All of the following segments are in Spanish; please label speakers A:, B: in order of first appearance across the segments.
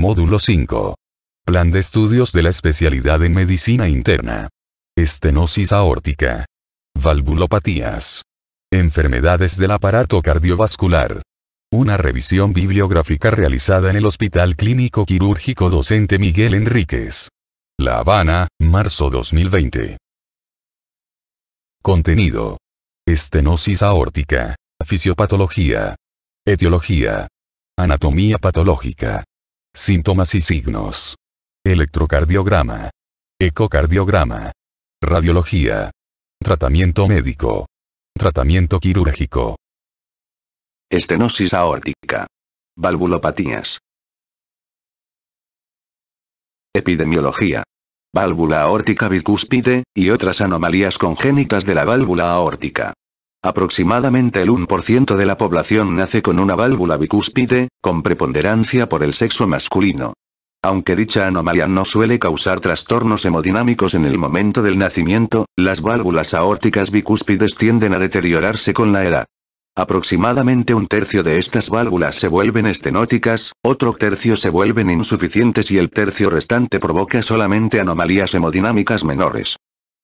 A: Módulo 5. Plan de estudios de la especialidad en medicina interna. Estenosis aórtica. Valvulopatías. Enfermedades del aparato cardiovascular. Una revisión bibliográfica realizada en el Hospital Clínico Quirúrgico Docente Miguel Enríquez. La Habana, marzo 2020. Contenido. Estenosis aórtica. Fisiopatología. Etiología. Anatomía patológica. Síntomas y signos. Electrocardiograma. Ecocardiograma. Radiología. Tratamiento médico. Tratamiento quirúrgico. Estenosis aórtica. Valvulopatías. Epidemiología. Válvula aórtica bicúspide y otras anomalías congénitas de la válvula aórtica. Aproximadamente el 1% de la población nace con una válvula bicúspide, con preponderancia por el sexo masculino. Aunque dicha anomalía no suele causar trastornos hemodinámicos en el momento del nacimiento, las válvulas aórticas bicúspides tienden a deteriorarse con la edad. Aproximadamente un tercio de estas válvulas se vuelven estenóticas, otro tercio se vuelven insuficientes y el tercio restante provoca solamente anomalías hemodinámicas menores.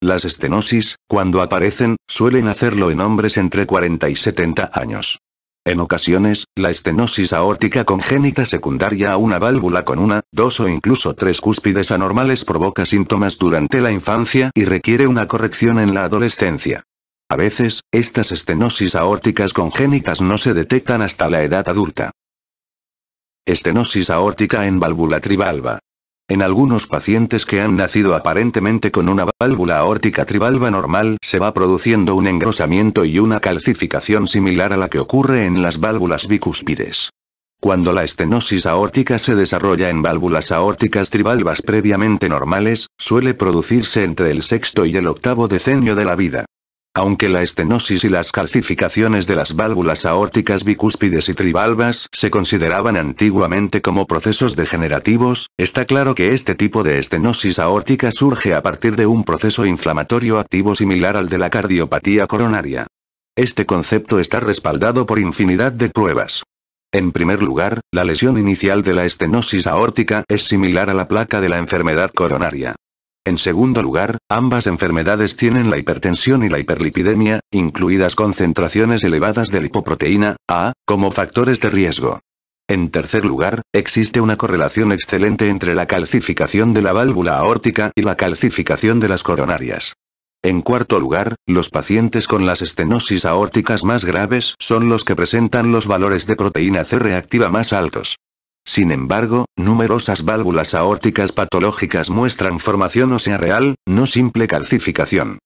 A: Las estenosis, cuando aparecen, suelen hacerlo en hombres entre 40 y 70 años. En ocasiones, la estenosis aórtica congénita secundaria a una válvula con una, dos o incluso tres cúspides anormales provoca síntomas durante la infancia y requiere una corrección en la adolescencia. A veces, estas estenosis aórticas congénitas no se detectan hasta la edad adulta. Estenosis aórtica en válvula trivalva. En algunos pacientes que han nacido aparentemente con una válvula aórtica trivalva normal se va produciendo un engrosamiento y una calcificación similar a la que ocurre en las válvulas bicúspides. Cuando la estenosis aórtica se desarrolla en válvulas aórticas trivalvas previamente normales, suele producirse entre el sexto y el octavo decenio de la vida. Aunque la estenosis y las calcificaciones de las válvulas aórticas bicúspides y trivalvas se consideraban antiguamente como procesos degenerativos, está claro que este tipo de estenosis aórtica surge a partir de un proceso inflamatorio activo similar al de la cardiopatía coronaria. Este concepto está respaldado por infinidad de pruebas. En primer lugar, la lesión inicial de la estenosis aórtica es similar a la placa de la enfermedad coronaria. En segundo lugar, ambas enfermedades tienen la hipertensión y la hiperlipidemia, incluidas concentraciones elevadas de lipoproteína A, como factores de riesgo. En tercer lugar, existe una correlación excelente entre la calcificación de la válvula aórtica y la calcificación de las coronarias. En cuarto lugar, los pacientes con las estenosis aórticas más graves son los que presentan los valores de proteína C reactiva más altos. Sin embargo, numerosas válvulas aórticas patológicas muestran formación ósea real, no simple calcificación.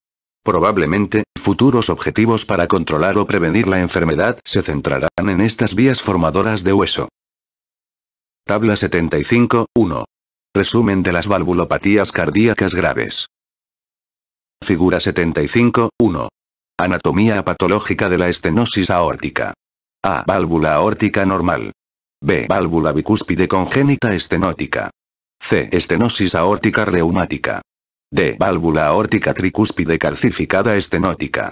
A: Probablemente, futuros objetivos para controlar o prevenir la enfermedad se centrarán en estas vías formadoras de hueso. Tabla 75, 1. Resumen de las valvulopatías cardíacas graves. Figura 75, 1. Anatomía patológica de la estenosis aórtica. A. Válvula aórtica normal. B. Válvula bicúspide congénita estenótica. C. Estenosis aórtica reumática. D. Válvula aórtica tricúspide calcificada estenótica.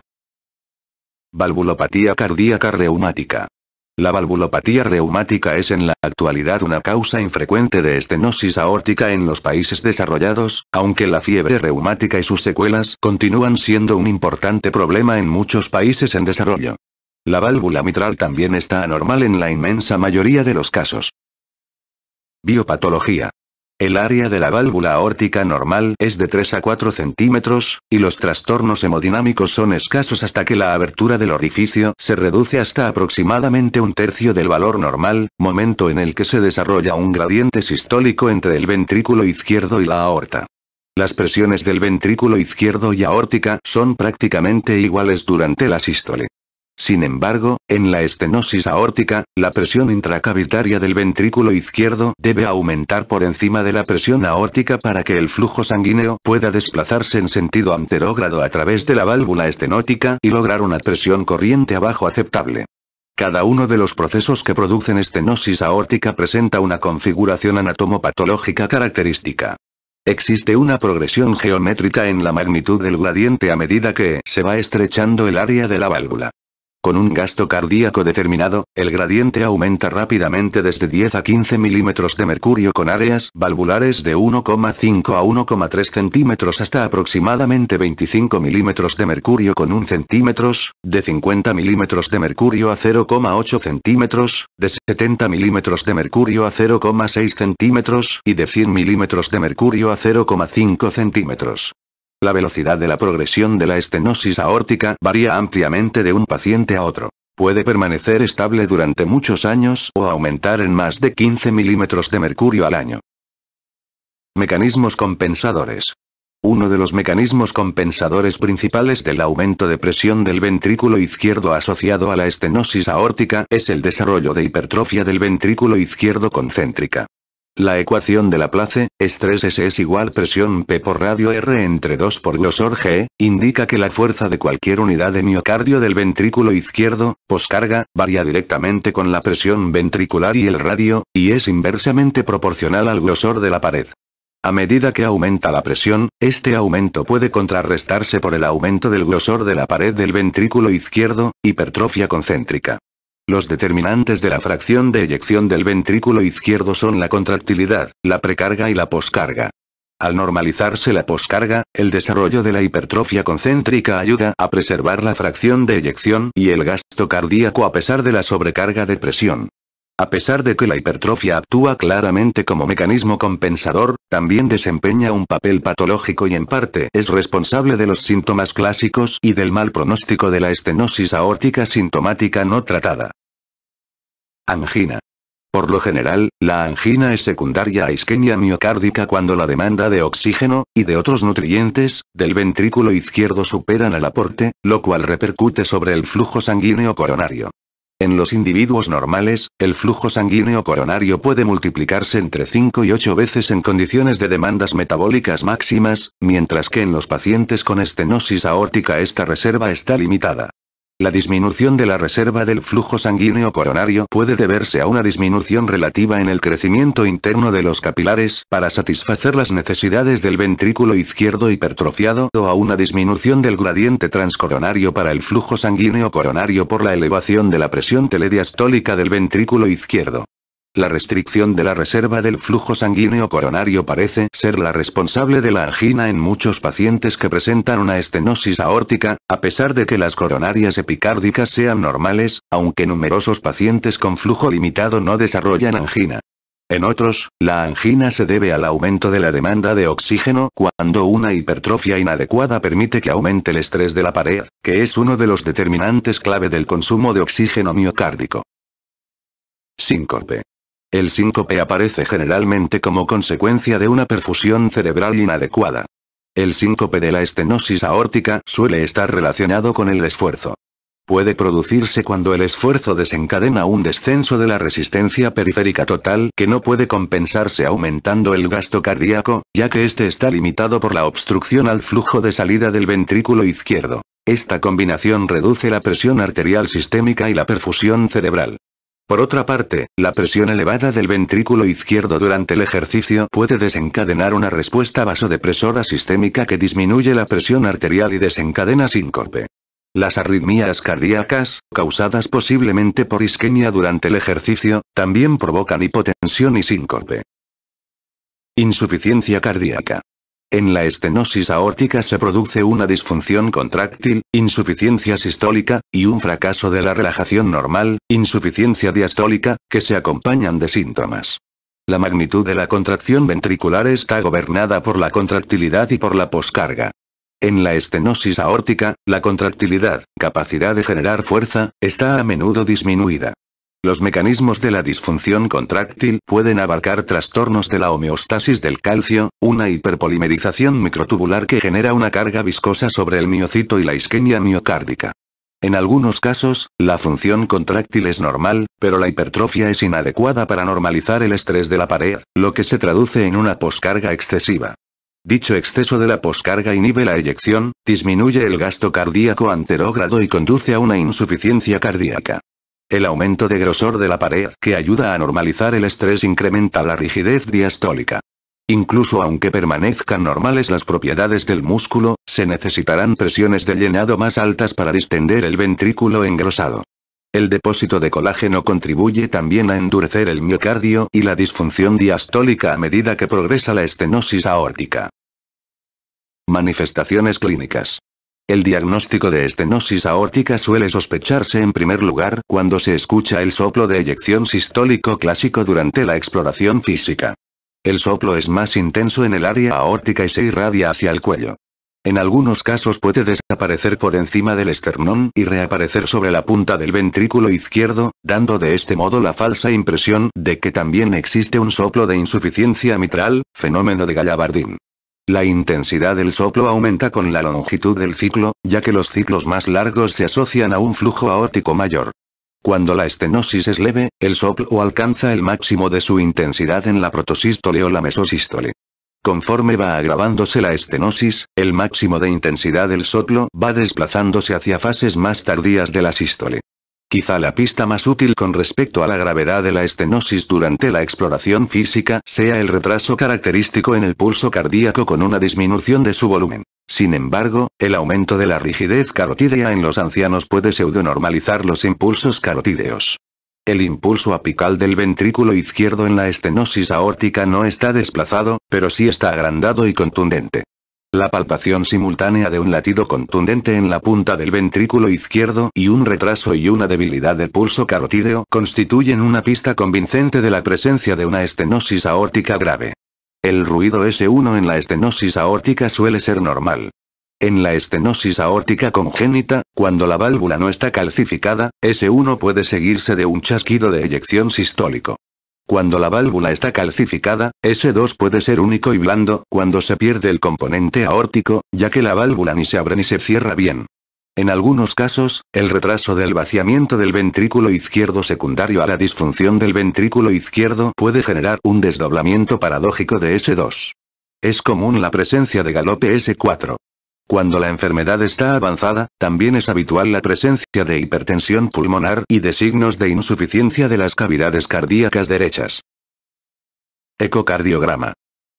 A: Valvulopatía cardíaca reumática. La valvulopatía reumática es en la actualidad una causa infrecuente de estenosis aórtica en los países desarrollados, aunque la fiebre reumática y sus secuelas continúan siendo un importante problema en muchos países en desarrollo. La válvula mitral también está anormal en la inmensa mayoría de los casos. Biopatología. El área de la válvula aórtica normal es de 3 a 4 centímetros, y los trastornos hemodinámicos son escasos hasta que la abertura del orificio se reduce hasta aproximadamente un tercio del valor normal, momento en el que se desarrolla un gradiente sistólico entre el ventrículo izquierdo y la aorta. Las presiones del ventrículo izquierdo y aórtica son prácticamente iguales durante la sístole. Sin embargo, en la estenosis aórtica, la presión intracavitaria del ventrículo izquierdo debe aumentar por encima de la presión aórtica para que el flujo sanguíneo pueda desplazarse en sentido anterógrado a través de la válvula estenótica y lograr una presión corriente abajo aceptable. Cada uno de los procesos que producen estenosis aórtica presenta una configuración anatomopatológica característica. Existe una progresión geométrica en la magnitud del gradiente a medida que se va estrechando el área de la válvula. Con un gasto cardíaco determinado, el gradiente aumenta rápidamente desde 10 a 15 milímetros de mercurio con áreas valvulares de 1,5 a 1,3 centímetros hasta aproximadamente 25 milímetros de mercurio con 1 centímetros, de 50 milímetros de mercurio a 0,8 centímetros, de 70 milímetros de mercurio a 0,6 centímetros y de 100 milímetros de mercurio a 0,5 centímetros. La velocidad de la progresión de la estenosis aórtica varía ampliamente de un paciente a otro. Puede permanecer estable durante muchos años o aumentar en más de 15 milímetros de mercurio al año. Mecanismos compensadores. Uno de los mecanismos compensadores principales del aumento de presión del ventrículo izquierdo asociado a la estenosis aórtica es el desarrollo de hipertrofia del ventrículo izquierdo concéntrica. La ecuación de la place, estrés s es igual presión P por radio R entre 2 por grosor G, indica que la fuerza de cualquier unidad de miocardio del ventrículo izquierdo, poscarga, varía directamente con la presión ventricular y el radio, y es inversamente proporcional al grosor de la pared. A medida que aumenta la presión, este aumento puede contrarrestarse por el aumento del grosor de la pared del ventrículo izquierdo, hipertrofia concéntrica. Los determinantes de la fracción de eyección del ventrículo izquierdo son la contractilidad, la precarga y la poscarga. Al normalizarse la poscarga, el desarrollo de la hipertrofia concéntrica ayuda a preservar la fracción de eyección y el gasto cardíaco a pesar de la sobrecarga de presión. A pesar de que la hipertrofia actúa claramente como mecanismo compensador, también desempeña un papel patológico y en parte es responsable de los síntomas clásicos y del mal pronóstico de la estenosis aórtica sintomática no tratada. Angina. Por lo general, la angina es secundaria a isquemia miocárdica cuando la demanda de oxígeno, y de otros nutrientes, del ventrículo izquierdo superan al aporte, lo cual repercute sobre el flujo sanguíneo coronario. En los individuos normales, el flujo sanguíneo coronario puede multiplicarse entre 5 y 8 veces en condiciones de demandas metabólicas máximas, mientras que en los pacientes con estenosis aórtica esta reserva está limitada. La disminución de la reserva del flujo sanguíneo coronario puede deberse a una disminución relativa en el crecimiento interno de los capilares para satisfacer las necesidades del ventrículo izquierdo hipertrofiado o a una disminución del gradiente transcoronario para el flujo sanguíneo coronario por la elevación de la presión telediastólica del ventrículo izquierdo. La restricción de la reserva del flujo sanguíneo coronario parece ser la responsable de la angina en muchos pacientes que presentan una estenosis aórtica, a pesar de que las coronarias epicárdicas sean normales, aunque numerosos pacientes con flujo limitado no desarrollan angina. En otros, la angina se debe al aumento de la demanda de oxígeno cuando una hipertrofia inadecuada permite que aumente el estrés de la pared, que es uno de los determinantes clave del consumo de oxígeno miocárdico. Síncope. El síncope aparece generalmente como consecuencia de una perfusión cerebral inadecuada. El síncope de la estenosis aórtica suele estar relacionado con el esfuerzo. Puede producirse cuando el esfuerzo desencadena un descenso de la resistencia periférica total que no puede compensarse aumentando el gasto cardíaco, ya que este está limitado por la obstrucción al flujo de salida del ventrículo izquierdo. Esta combinación reduce la presión arterial sistémica y la perfusión cerebral. Por otra parte, la presión elevada del ventrículo izquierdo durante el ejercicio puede desencadenar una respuesta vasodepresora sistémica que disminuye la presión arterial y desencadena síncope. Las arritmias cardíacas, causadas posiblemente por isquemia durante el ejercicio, también provocan hipotensión y síncope. Insuficiencia cardíaca. En la estenosis aórtica se produce una disfunción contráctil, insuficiencia sistólica, y un fracaso de la relajación normal, insuficiencia diastólica, que se acompañan de síntomas. La magnitud de la contracción ventricular está gobernada por la contractilidad y por la poscarga. En la estenosis aórtica, la contractilidad, capacidad de generar fuerza, está a menudo disminuida. Los mecanismos de la disfunción contráctil pueden abarcar trastornos de la homeostasis del calcio, una hiperpolimerización microtubular que genera una carga viscosa sobre el miocito y la isquemia miocárdica. En algunos casos, la función contráctil es normal, pero la hipertrofia es inadecuada para normalizar el estrés de la pared, lo que se traduce en una poscarga excesiva. Dicho exceso de la poscarga inhibe la eyección, disminuye el gasto cardíaco anterógrado y conduce a una insuficiencia cardíaca. El aumento de grosor de la pared que ayuda a normalizar el estrés incrementa la rigidez diastólica. Incluso aunque permanezcan normales las propiedades del músculo, se necesitarán presiones de llenado más altas para distender el ventrículo engrosado. El depósito de colágeno contribuye también a endurecer el miocardio y la disfunción diastólica a medida que progresa la estenosis aórtica. Manifestaciones clínicas. El diagnóstico de estenosis aórtica suele sospecharse en primer lugar cuando se escucha el soplo de eyección sistólico clásico durante la exploración física. El soplo es más intenso en el área aórtica y se irradia hacia el cuello. En algunos casos puede desaparecer por encima del esternón y reaparecer sobre la punta del ventrículo izquierdo, dando de este modo la falsa impresión de que también existe un soplo de insuficiencia mitral, fenómeno de Gallabardín. La intensidad del soplo aumenta con la longitud del ciclo, ya que los ciclos más largos se asocian a un flujo aórtico mayor. Cuando la estenosis es leve, el soplo alcanza el máximo de su intensidad en la protosístole o la mesosístole. Conforme va agravándose la estenosis, el máximo de intensidad del soplo va desplazándose hacia fases más tardías de la sístole. Quizá la pista más útil con respecto a la gravedad de la estenosis durante la exploración física sea el retraso característico en el pulso cardíaco con una disminución de su volumen. Sin embargo, el aumento de la rigidez carotídea en los ancianos puede pseudonormalizar los impulsos carotídeos. El impulso apical del ventrículo izquierdo en la estenosis aórtica no está desplazado, pero sí está agrandado y contundente. La palpación simultánea de un latido contundente en la punta del ventrículo izquierdo y un retraso y una debilidad del pulso carotídeo constituyen una pista convincente de la presencia de una estenosis aórtica grave. El ruido S1 en la estenosis aórtica suele ser normal. En la estenosis aórtica congénita, cuando la válvula no está calcificada, S1 puede seguirse de un chasquido de eyección sistólico. Cuando la válvula está calcificada, S2 puede ser único y blando cuando se pierde el componente aórtico, ya que la válvula ni se abre ni se cierra bien. En algunos casos, el retraso del vaciamiento del ventrículo izquierdo secundario a la disfunción del ventrículo izquierdo puede generar un desdoblamiento paradójico de S2. Es común la presencia de galope S4. Cuando la enfermedad está avanzada, también es habitual la presencia de hipertensión pulmonar y de signos de insuficiencia de las cavidades cardíacas derechas. Ecocardiograma.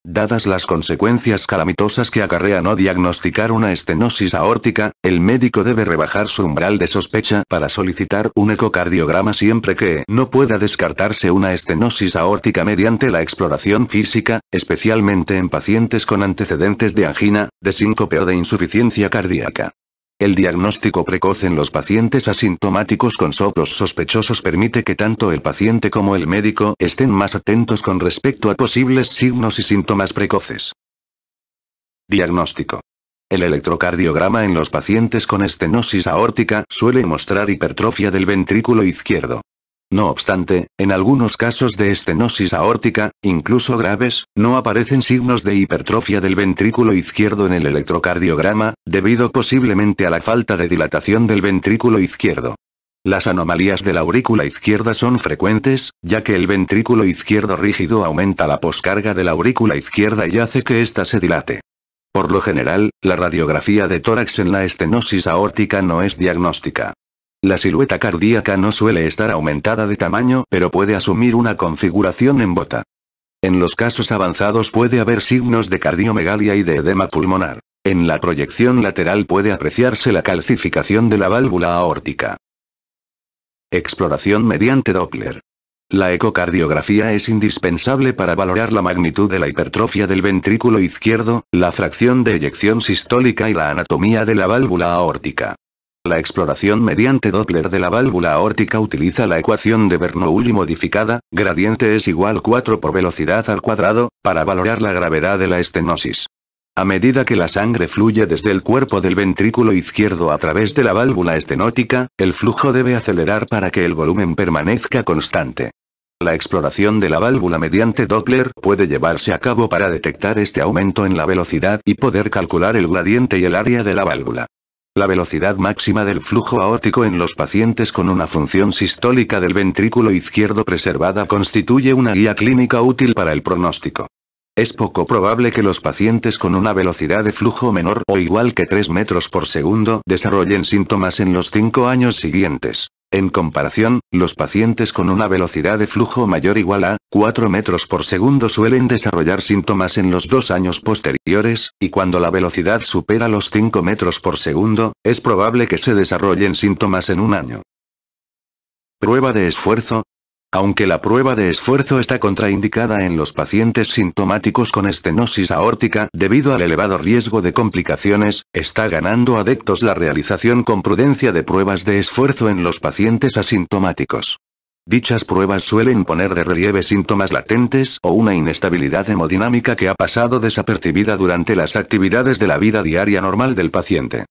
A: Dadas las consecuencias calamitosas que acarrea no diagnosticar una estenosis aórtica, el médico debe rebajar su umbral de sospecha para solicitar un ecocardiograma siempre que no pueda descartarse una estenosis aórtica mediante la exploración física, especialmente en pacientes con antecedentes de angina, de síncope o de insuficiencia cardíaca. El diagnóstico precoz en los pacientes asintomáticos con soplos sospechosos permite que tanto el paciente como el médico estén más atentos con respecto a posibles signos y síntomas precoces. Diagnóstico. El electrocardiograma en los pacientes con estenosis aórtica suele mostrar hipertrofia del ventrículo izquierdo. No obstante, en algunos casos de estenosis aórtica, incluso graves, no aparecen signos de hipertrofia del ventrículo izquierdo en el electrocardiograma, debido posiblemente a la falta de dilatación del ventrículo izquierdo. Las anomalías de la aurícula izquierda son frecuentes, ya que el ventrículo izquierdo rígido aumenta la poscarga de la aurícula izquierda y hace que ésta se dilate. Por lo general, la radiografía de tórax en la estenosis aórtica no es diagnóstica. La silueta cardíaca no suele estar aumentada de tamaño pero puede asumir una configuración en bota. En los casos avanzados puede haber signos de cardiomegalia y de edema pulmonar. En la proyección lateral puede apreciarse la calcificación de la válvula aórtica. Exploración mediante Doppler. La ecocardiografía es indispensable para valorar la magnitud de la hipertrofia del ventrículo izquierdo, la fracción de eyección sistólica y la anatomía de la válvula aórtica. La exploración mediante Doppler de la válvula aórtica utiliza la ecuación de Bernoulli modificada, gradiente es igual 4 por velocidad al cuadrado, para valorar la gravedad de la estenosis. A medida que la sangre fluye desde el cuerpo del ventrículo izquierdo a través de la válvula estenótica, el flujo debe acelerar para que el volumen permanezca constante. La exploración de la válvula mediante Doppler puede llevarse a cabo para detectar este aumento en la velocidad y poder calcular el gradiente y el área de la válvula. La velocidad máxima del flujo aórtico en los pacientes con una función sistólica del ventrículo izquierdo preservada constituye una guía clínica útil para el pronóstico. Es poco probable que los pacientes con una velocidad de flujo menor o igual que 3 metros por segundo desarrollen síntomas en los 5 años siguientes. En comparación, los pacientes con una velocidad de flujo mayor igual a 4 metros por segundo suelen desarrollar síntomas en los dos años posteriores, y cuando la velocidad supera los 5 metros por segundo, es probable que se desarrollen síntomas en un año. Prueba de esfuerzo, aunque la prueba de esfuerzo está contraindicada en los pacientes sintomáticos con estenosis aórtica debido al elevado riesgo de complicaciones, está ganando adeptos la realización con prudencia de pruebas de esfuerzo en los pacientes asintomáticos. Dichas pruebas suelen poner de relieve síntomas latentes o una inestabilidad hemodinámica que ha pasado desapercibida durante las actividades de la vida diaria normal del paciente.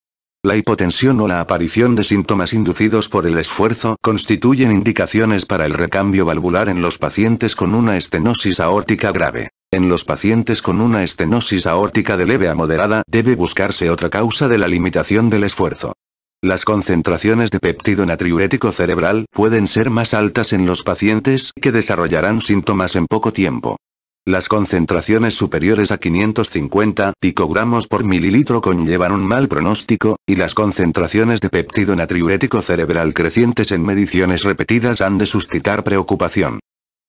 A: La hipotensión o la aparición de síntomas inducidos por el esfuerzo constituyen indicaciones para el recambio valvular en los pacientes con una estenosis aórtica grave. En los pacientes con una estenosis aórtica de leve a moderada debe buscarse otra causa de la limitación del esfuerzo. Las concentraciones de péptido natriurético cerebral pueden ser más altas en los pacientes que desarrollarán síntomas en poco tiempo. Las concentraciones superiores a 550 picogramos por mililitro conllevan un mal pronóstico, y las concentraciones de péptido natriurético cerebral crecientes en mediciones repetidas han de suscitar preocupación.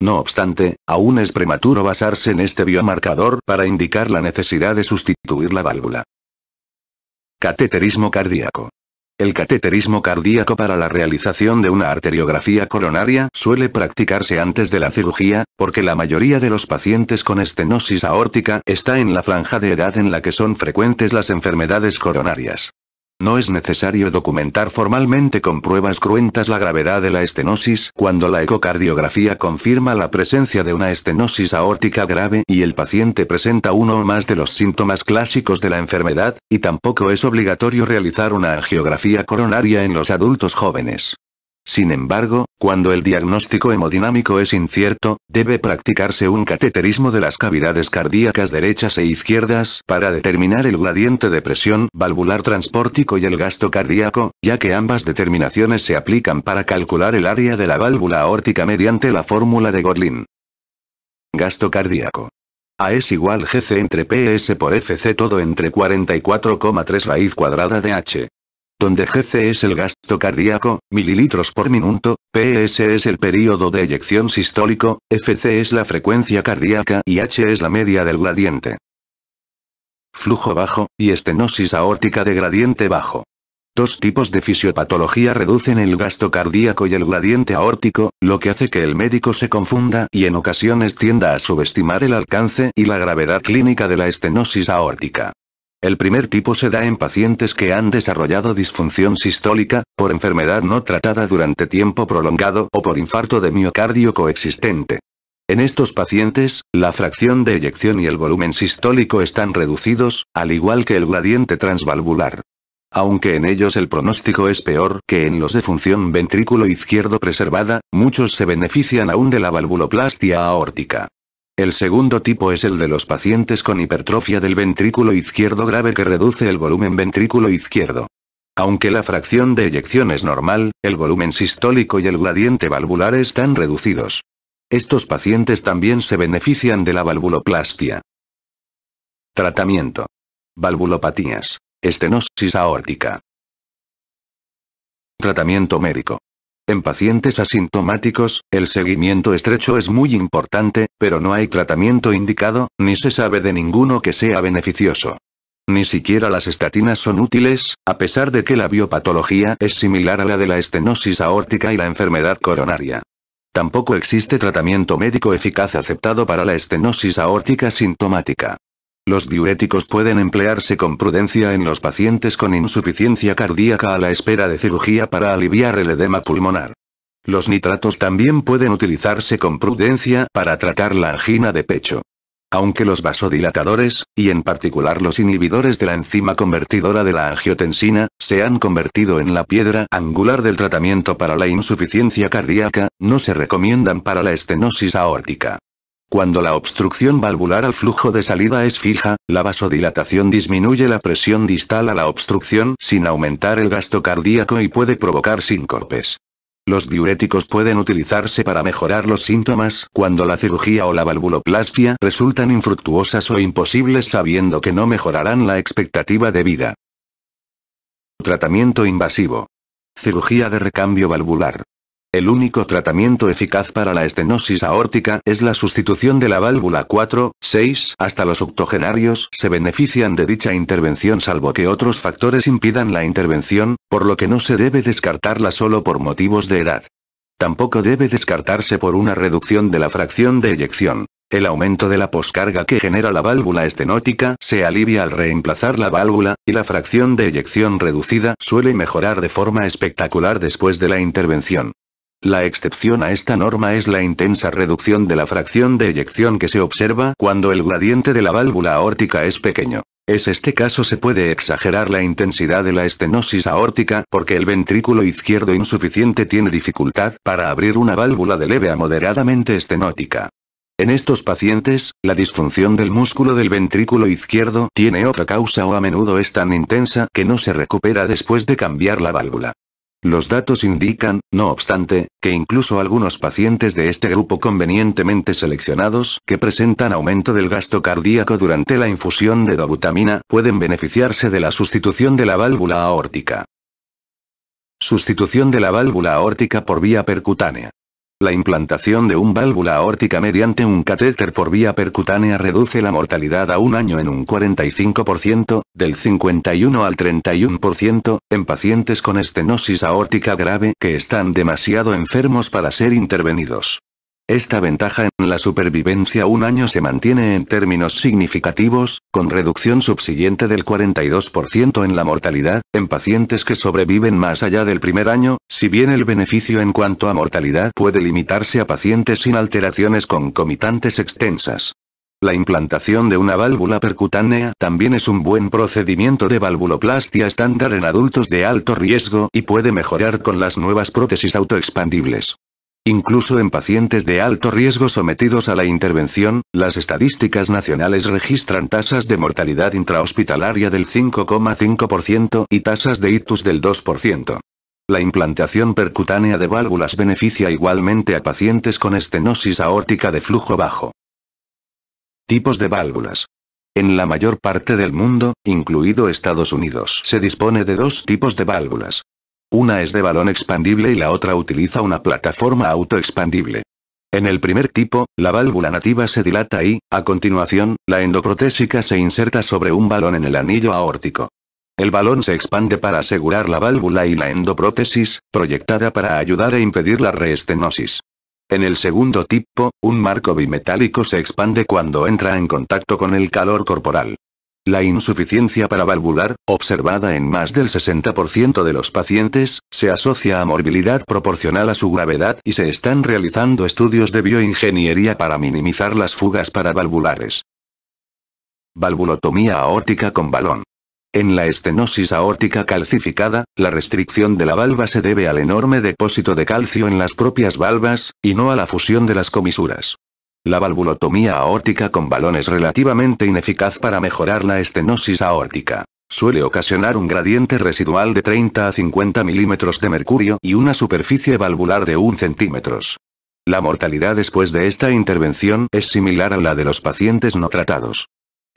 A: No obstante, aún es prematuro basarse en este biomarcador para indicar la necesidad de sustituir la válvula. Cateterismo cardíaco. El cateterismo cardíaco para la realización de una arteriografía coronaria suele practicarse antes de la cirugía, porque la mayoría de los pacientes con estenosis aórtica está en la franja de edad en la que son frecuentes las enfermedades coronarias. No es necesario documentar formalmente con pruebas cruentas la gravedad de la estenosis cuando la ecocardiografía confirma la presencia de una estenosis aórtica grave y el paciente presenta uno o más de los síntomas clásicos de la enfermedad, y tampoco es obligatorio realizar una angiografía coronaria en los adultos jóvenes. Sin embargo, cuando el diagnóstico hemodinámico es incierto, debe practicarse un cateterismo de las cavidades cardíacas derechas e izquierdas para determinar el gradiente de presión valvular transpórtico y el gasto cardíaco, ya que ambas determinaciones se aplican para calcular el área de la válvula aórtica mediante la fórmula de Godlin. Gasto cardíaco. A es igual GC entre PS por FC todo entre 44,3 raíz cuadrada de H donde GC es el gasto cardíaco, mililitros por minuto, PS es el período de eyección sistólico, FC es la frecuencia cardíaca y H es la media del gradiente. Flujo bajo, y estenosis aórtica de gradiente bajo. Dos tipos de fisiopatología reducen el gasto cardíaco y el gradiente aórtico, lo que hace que el médico se confunda y en ocasiones tienda a subestimar el alcance y la gravedad clínica de la estenosis aórtica. El primer tipo se da en pacientes que han desarrollado disfunción sistólica, por enfermedad no tratada durante tiempo prolongado o por infarto de miocardio coexistente. En estos pacientes, la fracción de eyección y el volumen sistólico están reducidos, al igual que el gradiente transvalvular. Aunque en ellos el pronóstico es peor que en los de función ventrículo izquierdo preservada, muchos se benefician aún de la valvuloplastia aórtica. El segundo tipo es el de los pacientes con hipertrofia del ventrículo izquierdo grave que reduce el volumen ventrículo izquierdo. Aunque la fracción de eyección es normal, el volumen sistólico y el gradiente valvular están reducidos. Estos pacientes también se benefician de la valvuloplastia. Tratamiento. Valvulopatías. Estenosis aórtica. Tratamiento médico. En pacientes asintomáticos, el seguimiento estrecho es muy importante, pero no hay tratamiento indicado, ni se sabe de ninguno que sea beneficioso. Ni siquiera las estatinas son útiles, a pesar de que la biopatología es similar a la de la estenosis aórtica y la enfermedad coronaria. Tampoco existe tratamiento médico eficaz aceptado para la estenosis aórtica sintomática. Los diuréticos pueden emplearse con prudencia en los pacientes con insuficiencia cardíaca a la espera de cirugía para aliviar el edema pulmonar. Los nitratos también pueden utilizarse con prudencia para tratar la angina de pecho. Aunque los vasodilatadores, y en particular los inhibidores de la enzima convertidora de la angiotensina, se han convertido en la piedra angular del tratamiento para la insuficiencia cardíaca, no se recomiendan para la estenosis aórtica. Cuando la obstrucción valvular al flujo de salida es fija, la vasodilatación disminuye la presión distal a la obstrucción sin aumentar el gasto cardíaco y puede provocar síncopes. Los diuréticos pueden utilizarse para mejorar los síntomas cuando la cirugía o la valvuloplastia resultan infructuosas o imposibles sabiendo que no mejorarán la expectativa de vida. Tratamiento invasivo. Cirugía de recambio valvular. El único tratamiento eficaz para la estenosis aórtica es la sustitución de la válvula 4, 6, hasta los octogenarios se benefician de dicha intervención salvo que otros factores impidan la intervención, por lo que no se debe descartarla solo por motivos de edad. Tampoco debe descartarse por una reducción de la fracción de eyección. El aumento de la poscarga que genera la válvula estenótica se alivia al reemplazar la válvula, y la fracción de eyección reducida suele mejorar de forma espectacular después de la intervención. La excepción a esta norma es la intensa reducción de la fracción de eyección que se observa cuando el gradiente de la válvula aórtica es pequeño. Es este caso se puede exagerar la intensidad de la estenosis aórtica porque el ventrículo izquierdo insuficiente tiene dificultad para abrir una válvula de leve a moderadamente estenótica. En estos pacientes, la disfunción del músculo del ventrículo izquierdo tiene otra causa o a menudo es tan intensa que no se recupera después de cambiar la válvula. Los datos indican, no obstante, que incluso algunos pacientes de este grupo convenientemente seleccionados que presentan aumento del gasto cardíaco durante la infusión de dobutamina pueden beneficiarse de la sustitución de la válvula aórtica. Sustitución de la válvula aórtica por vía percutánea. La implantación de un válvula aórtica mediante un catéter por vía percutánea reduce la mortalidad a un año en un 45%, del 51 al 31%, en pacientes con estenosis aórtica grave que están demasiado enfermos para ser intervenidos. Esta ventaja en la supervivencia un año se mantiene en términos significativos, con reducción subsiguiente del 42% en la mortalidad, en pacientes que sobreviven más allá del primer año, si bien el beneficio en cuanto a mortalidad puede limitarse a pacientes sin alteraciones concomitantes extensas. La implantación de una válvula percutánea también es un buen procedimiento de valvuloplastia estándar en adultos de alto riesgo y puede mejorar con las nuevas prótesis autoexpandibles. Incluso en pacientes de alto riesgo sometidos a la intervención, las estadísticas nacionales registran tasas de mortalidad intrahospitalaria del 5,5% y tasas de ictus del 2%. La implantación percutánea de válvulas beneficia igualmente a pacientes con estenosis aórtica de flujo bajo. Tipos de válvulas. En la mayor parte del mundo, incluido Estados Unidos, se dispone de dos tipos de válvulas, una es de balón expandible y la otra utiliza una plataforma autoexpandible. En el primer tipo, la válvula nativa se dilata y, a continuación, la endoprotésica se inserta sobre un balón en el anillo aórtico. El balón se expande para asegurar la válvula y la endoprótesis, proyectada para ayudar a e impedir la reestenosis. En el segundo tipo, un marco bimetálico se expande cuando entra en contacto con el calor corporal. La insuficiencia paravalvular, observada en más del 60% de los pacientes, se asocia a morbilidad proporcional a su gravedad y se están realizando estudios de bioingeniería para minimizar las fugas paravalvulares. Valvulotomía aórtica con balón. En la estenosis aórtica calcificada, la restricción de la valva se debe al enorme depósito de calcio en las propias valvas, y no a la fusión de las comisuras. La valvulotomía aórtica con balón es relativamente ineficaz para mejorar la estenosis aórtica. Suele ocasionar un gradiente residual de 30 a 50 milímetros de mercurio y una superficie valvular de 1 centímetros. La mortalidad después de esta intervención es similar a la de los pacientes no tratados.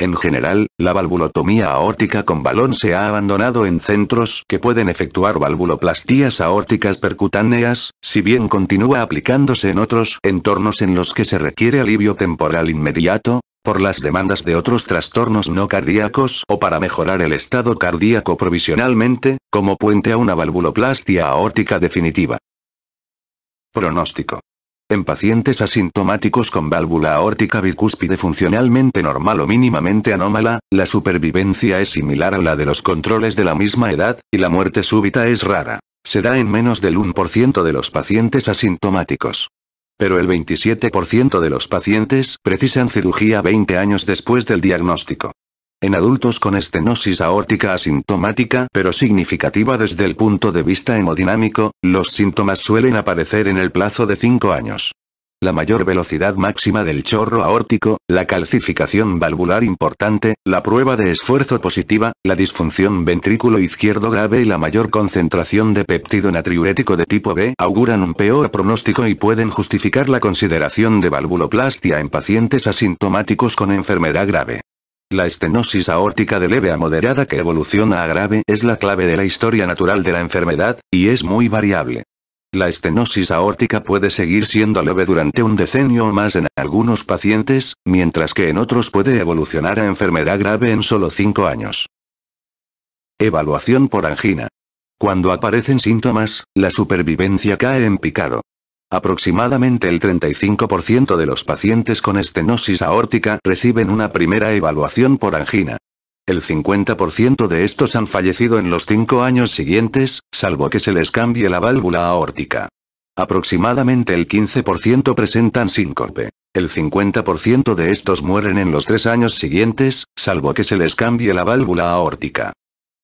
A: En general, la valvulotomía aórtica con balón se ha abandonado en centros que pueden efectuar valvuloplastías aórticas percutáneas, si bien continúa aplicándose en otros entornos en los que se requiere alivio temporal inmediato, por las demandas de otros trastornos no cardíacos o para mejorar el estado cardíaco provisionalmente, como puente a una valvuloplastia aórtica definitiva. Pronóstico en pacientes asintomáticos con válvula aórtica bicúspide funcionalmente normal o mínimamente anómala, la supervivencia es similar a la de los controles de la misma edad, y la muerte súbita es rara. Se da en menos del 1% de los pacientes asintomáticos. Pero el 27% de los pacientes precisan cirugía 20 años después del diagnóstico. En adultos con estenosis aórtica asintomática pero significativa desde el punto de vista hemodinámico, los síntomas suelen aparecer en el plazo de 5 años. La mayor velocidad máxima del chorro aórtico, la calcificación valvular importante, la prueba de esfuerzo positiva, la disfunción ventrículo izquierdo grave y la mayor concentración de péptido natriurético de tipo B auguran un peor pronóstico y pueden justificar la consideración de valvuloplastia en pacientes asintomáticos con enfermedad grave. La estenosis aórtica de leve a moderada que evoluciona a grave es la clave de la historia natural de la enfermedad, y es muy variable. La estenosis aórtica puede seguir siendo leve durante un decenio o más en algunos pacientes, mientras que en otros puede evolucionar a enfermedad grave en solo 5 años. Evaluación por angina. Cuando aparecen síntomas, la supervivencia cae en picado. Aproximadamente el 35% de los pacientes con estenosis aórtica reciben una primera evaluación por angina. El 50% de estos han fallecido en los 5 años siguientes, salvo que se les cambie la válvula aórtica. Aproximadamente el 15% presentan síncope. El 50% de estos mueren en los 3 años siguientes, salvo que se les cambie la válvula aórtica.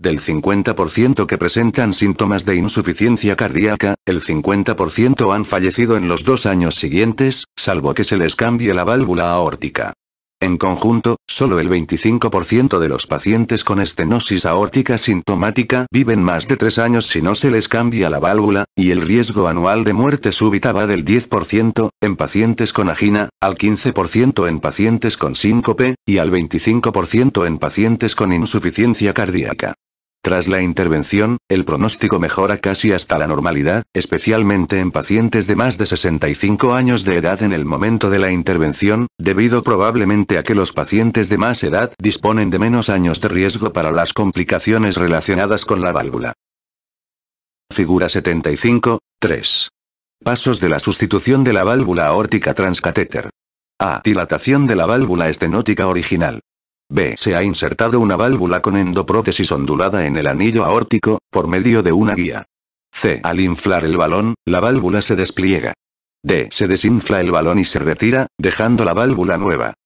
A: Del 50% que presentan síntomas de insuficiencia cardíaca, el 50% han fallecido en los dos años siguientes, salvo que se les cambie la válvula aórtica. En conjunto, solo el 25% de los pacientes con estenosis aórtica sintomática viven más de tres años si no se les cambia la válvula, y el riesgo anual de muerte súbita va del 10% en pacientes con agina, al 15% en pacientes con síncope, y al 25% en pacientes con insuficiencia cardíaca. Tras la intervención, el pronóstico mejora casi hasta la normalidad, especialmente en pacientes de más de 65 años de edad en el momento de la intervención, debido probablemente a que los pacientes de más edad disponen de menos años de riesgo para las complicaciones relacionadas con la válvula. Figura 75, 3. Pasos de la sustitución de la válvula aórtica transcatéter. A. Dilatación de la válvula estenótica original. B. Se ha insertado una válvula con endoprótesis ondulada en el anillo aórtico, por medio de una guía. C. Al inflar el balón, la válvula se despliega. D. Se desinfla el balón y se retira, dejando la válvula nueva.